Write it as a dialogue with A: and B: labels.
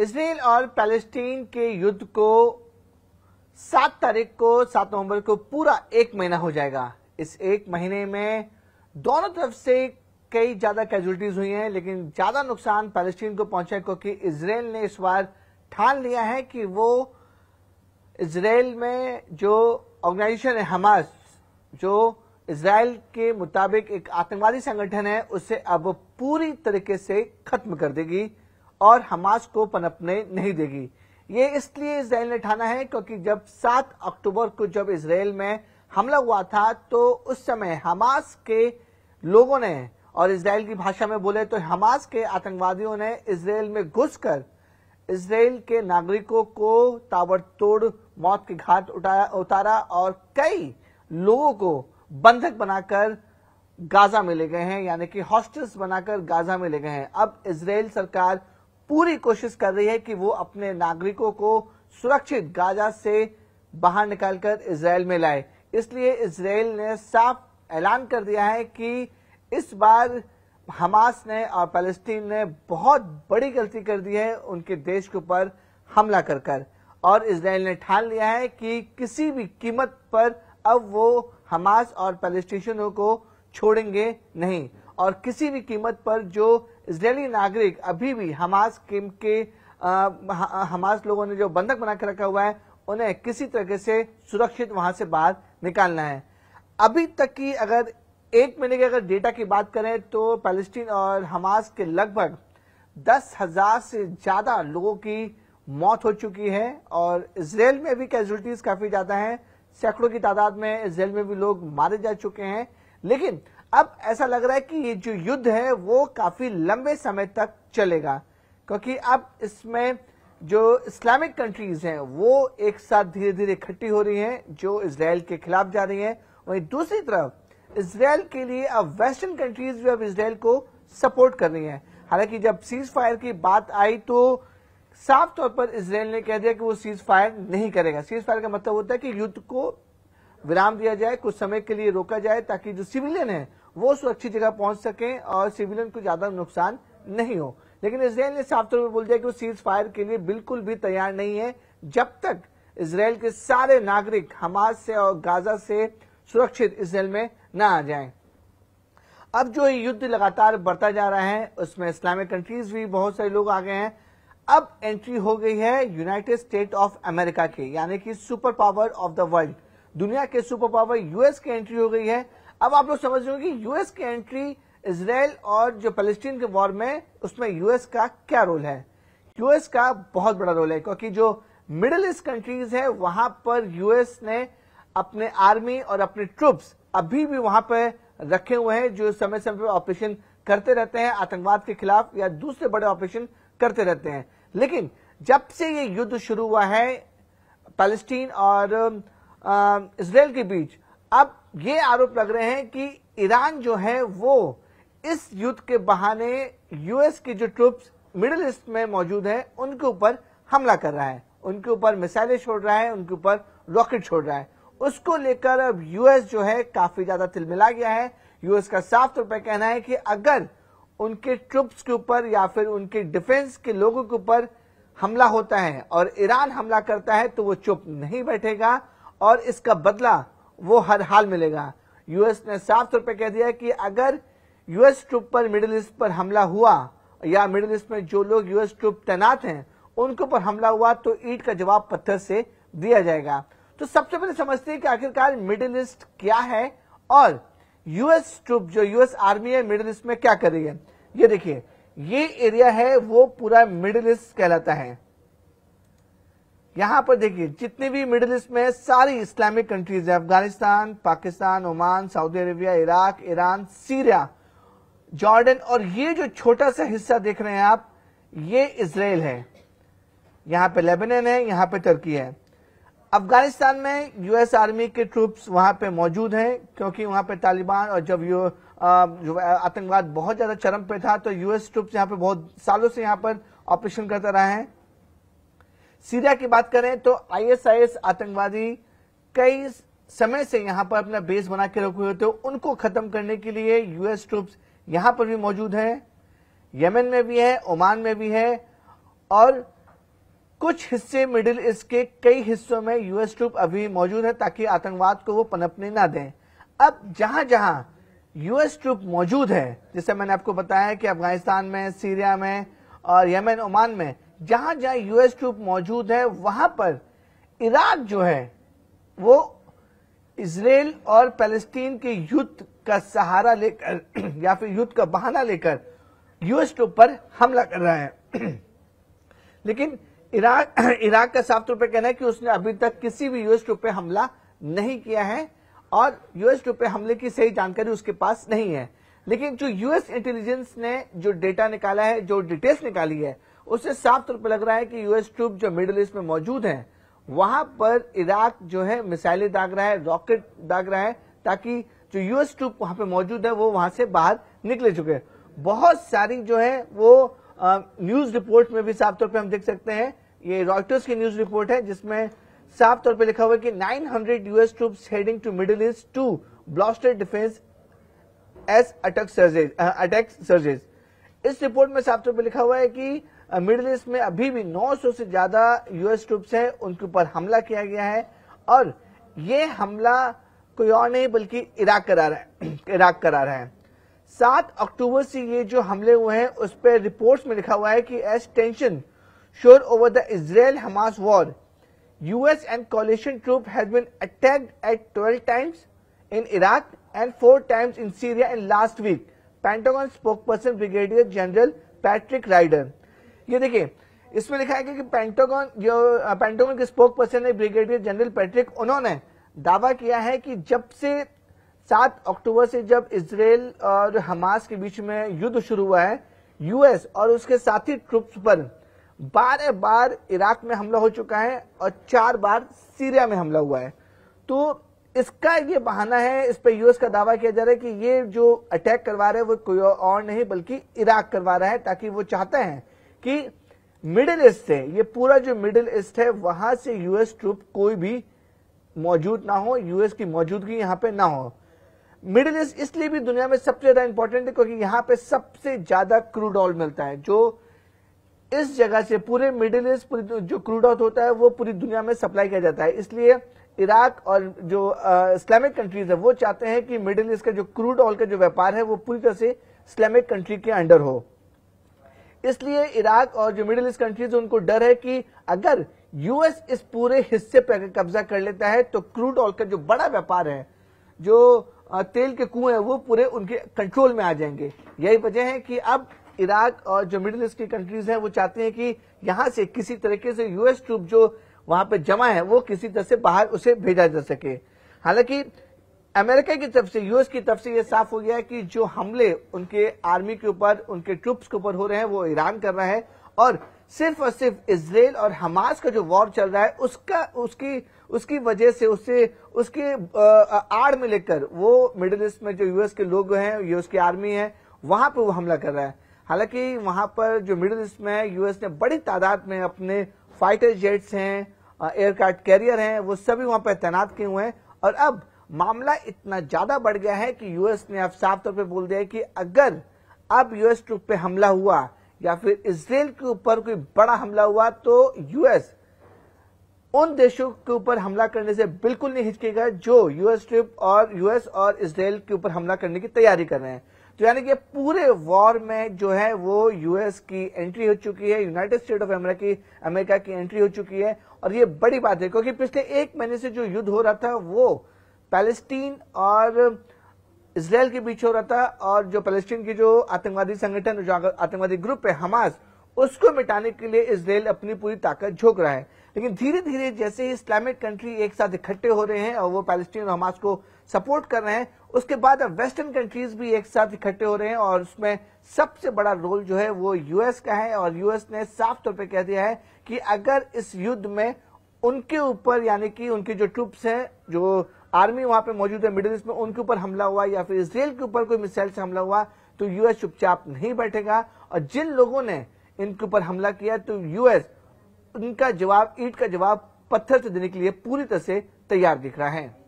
A: Israel और Palestine के युद्ध को सात तारीख को सात नवंबर को पूरा एक महीना हो जाएगा इस एक महीने में दोनों तरफ से कई ज्यादा कैजुअलिटीज हुई हैं लेकिन ज्यादा नुकसान पैलेस्टीन को पहुंचा क्योंकि इसराइल ने इस बार ठान लिया है कि वो इसराइल में जो ऑर्गेनाइजेशन है हमास जो इसराइल के मुताबिक एक आतंकवादी संगठन है उसे अब पूरी तरीके से खत्म कर देगी और हमास को पनपने नहीं देगी ये इसलिए इसराइल ने ठाना है क्योंकि जब 7 अक्टूबर को जब इसराइल में हमला हुआ था तो उस समय हमास के लोगों ने और इसराइल की भाषा में बोले तो हमास के आतंकवादियों ने इसराइल में घुसकर इसराइल के नागरिकों को ताबड़तोड़ मौत के घाट उठाया उतारा और कई लोगों को बंधक बनाकर गाजा में ले गए हैं यानी कि हॉस्टल्स बनाकर गाजा में ले गए हैं अब इसराइल सरकार पूरी कोशिश कर रही है कि वो अपने नागरिकों को सुरक्षित गाजा से बाहर निकालकर इसराइल में लाए इसलिए इसराइल ने साफ ऐलान कर दिया है कि इस बार हमास ने और फलस्तीन ने बहुत बड़ी गलती कर दी है उनके देश के ऊपर हमला कर कर और इसराइल ने ठान लिया है कि किसी भी कीमत पर अब वो हमास और पैलेस्टीनियों को छोड़ेंगे नहीं और किसी भी कीमत पर जो इसराइली नागरिक अभी भी हमास किम के आ, हमास लोगों ने जो बंधक बना के रखा हुआ है उन्हें किसी तरीके से सुरक्षित वहां से बाहर निकालना है अभी तक की अगर एक महीने के अगर डेटा की बात करें तो पैलेस्टीन और हमास के लगभग दस हजार से ज्यादा लोगों की मौत हो चुकी है और इसराइल में भी कैजुअलिटीज काफी ज्यादा हैं सैकड़ों की तादाद में इसराइल में भी लोग मारे जा चुके हैं लेकिन अब ऐसा लग रहा है कि ये जो युद्ध है वो काफी लंबे समय तक चलेगा क्योंकि अब इसमें जो इस्लामिक कंट्रीज हैं वो एक साथ धीरे धीरे इकट्ठी हो रही हैं जो इसराइल के खिलाफ जा रही हैं वहीं दूसरी तरफ इसराइल के लिए अब वेस्टर्न कंट्रीज भी अब इसराइल को सपोर्ट कर रही है हालांकि जब सीज फायर की बात आई तो साफ तौर पर इसराइल ने कह दिया कि वो सीज फायर नहीं करेगा सीज फायर का मतलब होता है कि युद्ध को विराम दिया जाए कुछ समय के लिए रोका जाए ताकि जो सिविलियन है वो सुरक्षित जगह पहुंच सकें और सिविलियन को ज्यादा नुकसान नहीं हो लेकिन इसराइल ने साफ तौर पर बोल दिया कि वो सीज फायर के लिए बिल्कुल भी तैयार नहीं है जब तक इसराइल के सारे नागरिक हमास से और गाजा से सुरक्षित इसराइल में न आ जाए अब जो युद्ध लगातार बढ़ता जा रहा है उसमें इस्लामिक कंट्रीज भी बहुत सारे लोग आ गए हैं अब एंट्री हो गई है यूनाइटेड स्टेट ऑफ अमेरिका की यानी कि super power of the world दुनिया के सुपर पावर यूएस की एंट्री हो गई है अब आप लोग समझ रहे हो कि यूएस की एंट्री इसराइल और जो पैलेस्टीन के वॉर में उसमें यूएस का क्या रोल है यूएस का बहुत बड़ा रोल है क्योंकि जो मिडल ईस्ट कंट्रीज है वहां पर यूएस ने अपने आर्मी और अपने ट्रुप्स अभी भी वहां पर रखे हुए हैं जो समय समय पर ऑपरेशन करते रहते हैं आतंकवाद के खिलाफ या दूसरे बड़े ऑपरेशन करते रहते हैं लेकिन जब से ये युद्ध शुरू हुआ है पैलेस्टीन और इसराइल के बीच अब ये आरोप लग रहे हैं कि ईरान जो है वो इस युद्ध के बहाने यूएस की जो ट्रुप्स मिडिल ईस्ट में मौजूद है उनके ऊपर हमला कर रहा है उनके ऊपर मिसाइलें छोड़ रहा है उनके ऊपर रॉकेट छोड़ रहा है उसको लेकर अब यूएस जो है काफी ज्यादा तिलमिला गया है यूएस का साफ तौर पर कहना है कि अगर उनके ट्रुप्स के ऊपर या फिर उनके डिफेंस के लोगों के ऊपर हमला होता है और ईरान हमला करता है तो वो चुप नहीं बैठेगा और इसका बदला वो हर हाल मिलेगा यूएस ने साफ तौर पर कह दिया कि अगर यूएस ट्रुप पर मिडिल ईस्ट पर हमला हुआ या मिडिल ईस्ट में जो लोग यूएस ट्रुप तैनात हैं उनके ऊपर हमला हुआ तो ईट का जवाब पत्थर से दिया जाएगा तो सबसे पहले समझते हैं कि आखिरकार मिडिल ईस्ट क्या है और यूएस ट्रुप जो यूएस आर्मी है मिडिल ईस्ट में क्या कर रही है ये देखिए ये एरिया है वो पूरा मिडिल ईस्ट कहलाता है यहां पर देखिए जितनी भी मिडिल ईस्ट में सारी इस्लामिक कंट्रीज है Afghanistan Pakistan Oman Saudi Arabia Iraq Iran Syria Jordan और ये जो छोटा सा हिस्सा देख रहे हैं आप ये इसराइल है यहाँ पे लेबनन है यहां पे तुर्की है अफगानिस्तान में यूएस आर्मी के ट्रूप्स वहां पे मौजूद हैं क्योंकि वहां पे तालिबान और जब यू आतंकवाद बहुत ज़्यादा चरम पे था तो यूएस ट्रूप्स यहां पे बहुत सालों से यहां पर ऑपरेशन करता रहा है सीरिया की बात करें तो आईएसआईएस आतंकवादी कई समय से यहां पर अपना बेस बना के रखे होते हैं उनको खत्म करने के लिए यूएस ट्रूप्स यहां पर भी मौजूद हैं यमन में भी है ओमान में भी है और कुछ हिस्से मिडिल ईस्ट के कई हिस्सों में यूएस ट्रूप अभी मौजूद है ताकि आतंकवाद को वो पनपने ना दें अब जहां जहां यूएस ट्रूप मौजूद है जैसे मैंने आपको बताया कि अफगानिस्तान में सीरिया में और यमन ओमान में जहां जहां यूएस ट्रूप मौजूद है वहां पर इराक जो है वो इसराइल और पैलेस्टीन के युद्ध का सहारा लेकर या फिर युद्ध का बहाना लेकर यूएस ट्रूप पर हमला कर रहा है लेकिन इराक इराक का साफ तौर पर कहना है कि उसने अभी तक किसी भी यूएस ट्रूप पर हमला नहीं किया है और यूएस ट्रूप पर हमले की सही जानकारी उसके पास नहीं है लेकिन जो यूएस इंटेलिजेंस ने जो डेटा निकाला है जो डिटेल्स निकाली है उससे साफ तौर पर लग रहा है कि यूएस ट्रूप जो मिडल ईस्ट में मौजूद हैं वहां पर इराक जो है मिसाइलें दाग रहा है रॉकेट दाग रहा है ताकि जो यूएस ट्रूप वहां पे मौजूद है वो वहां से बाहर निकले चुके हैं बहुत सारी जो है वो न्यूज रिपोर्ट में भी साफ तौर पर हम देख सकते हैं ये रॉयटर्स की न्यूज रिपोर्ट है जिसमें साफ तौर पर लिखा हुआ है कि 900 US troop heading to middle east to blasted defence as attack surges attack surges इस रिपोर्ट में साफ तौर पर लिखा हुआ है कि मिडिल ईस्ट में अभी भी 900 से ज्यादा यूएस ट्रुप्स हैं उनके ऊपर हमला किया गया है और ये हमला कोई और नहीं बल्कि इराक करा रहा है इराक करा रहा है सात अक्टूबर से ये जो हमले हुए हैं उस पर रिपोर्ट में लिखा हुआ है कि as tension soar over the Israel Hamas war US and coalition troop has been attacked at twelve times in Iraq and four times in Syria in last week spokesperson brigadier general Patrick Ryder ये देखिए इसमें लिखा है कि, कि pentagon जो Pentagon के spokesperson है ब्रिगेडियर जनरल पैट्रिक उन्होंने दावा किया है कि जब से सात अक्टूबर से जब इसराइल और हमास के बीच में युद्ध शुरू हुआ है यूएस और उसके साथी ट्रुप्स पर बारह बार इराक में हमला हो चुका है और चार बार सीरिया में हमला हुआ है तो इसका ये बहाना है इस पर यूएस का दावा किया जा रहा है कि ये जो अटैक करवा रहे हैं वो कोई और नहीं बल्कि इराक करवा रहा है ताकि वो चाहते हैं कि मिडिल ईस्ट से ये पूरा जो मिडिल ईस्ट है वहां से यूएस ट्रूप कोई भी मौजूद ना हो यूएस की मौजूदगी यहां पे ना हो मिडिल ईस्ट इसलिए भी दुनिया में सबसे ज्यादा इंपॉर्टेंट है क्योंकि यहां पे सबसे ज्यादा क्रूड ऑयल मिलता है जो इस जगह से पूरे मिडिल ईस्ट जो क्रूड ऑयल होता है वो पूरी दुनिया में सप्लाई किया जाता है इसलिए इराक और जो इस्लामिक कंट्रीज है वो चाहते हैं कि मिडिल ईस्ट का जो क्रूड ऑयल का जो व्यापार है वो पूरी तरह से इस्लामिक कंट्री के अंडर हो इसलिए इराक और जो मिडिल ईस्ट कंट्रीज उनको डर है कि अगर यूएस इस पूरे हिस्से पर अगर कब्जा कर लेता है तो क्रूड ऑयल का जो बड़ा व्यापार है जो तेल के कुएं हैं वो पूरे उनके कंट्रोल में आ जाएंगे यही वजह है कि अब इराक और जो मिडिल ईस्ट की कंट्रीज हैं वो चाहते हैं कि यहां से किसी तरीके से यूएस ट्रूप जो वहां पर जमा है वो किसी तरह से बाहर उसे भेजा जा सके हालांकि अमेरिका की तरफ से यूएस की तरफ से यह साफ हो गया है कि जो हमले उनके आर्मी के ऊपर उनके ट्रुप्स के ऊपर हो रहे हैं वो ईरान कर रहा है और सिर्फ और सिर्फ इसराइल और हमास का जो वॉर चल रहा है उसका उसकी उसकी वजह से उससे उसके आड़ में लेकर वो मिडिल ईस्ट में जो यूएस के लोग हैं यूएस की आर्मी है वहां पर वो हमला कर रहा है हालांकि वहां पर जो मिडिल ईस्ट में है यूएस ने बड़ी तादाद में अपने फाइटर जेट्स हैं एयरक्राफ्ट कैरियर हैं वो सभी वहां पर तैनात किए हुए हैं और अब मामला इतना ज्यादा बढ़ गया है कि यूएस ने अब साफ तौर पर बोल दिया कि अगर अब यूएस ट्रुप पे हमला हुआ या फिर इसराइल के ऊपर कोई बड़ा हमला हुआ तो यूएस उन देशों के ऊपर हमला करने से बिल्कुल नहीं हिचकेगा जो यूएस ट्रिप और यूएस और इसराइल के ऊपर हमला करने की तैयारी कर रहे हैं तो यानी कि पूरे वॉर में जो है वो यूएस की एंट्री हो चुकी है यूनाइटेड स्टेट ऑफ अमेरिका की अमेरिका की एंट्री हो चुकी है और ये बड़ी बात है क्योंकि पिछले एक महीने से जो युद्ध हो रहा था वो पैलेस्टीन और इसराइल के बीच हो रहा था और जो पैलेस्टीन की जो आतंकवादी संगठन जो आतंकवादी ग्रुप है हमास उसको मिटाने के लिए इसराइल अपनी पूरी ताकत झोंक रहा है लेकिन धीरे धीरे जैसे ही इस्लामिक कंट्री एक साथ इकट्ठे हो रहे हैं और वो पैलेस्टीन और हमास को सपोर्ट कर रहे हैं उसके बाद अब वेस्टर्न कंट्रीज भी एक साथ इकट्ठे हो रहे हैं और उसमें सबसे बड़ा रोल जो है वो यूएस का है और यूएस ने साफ तौर पर कह दिया है कि अगर इस युद्ध में उनके ऊपर यानी कि उनके जो ट्रूप्स हैं जो आर्मी वहां पे मौजूद है मिडिल ईस्ट में उनके ऊपर हमला हुआ या फिर इसराइल के ऊपर कोई मिसाइल से हमला हुआ तो यूएस चुपचाप नहीं बैठेगा और जिन लोगों ने इनके ऊपर हमला किया तो यूएस उनका जवाब ईट का जवाब पत्थर से देने के लिए पूरी तरह से तैयार दिख रहा है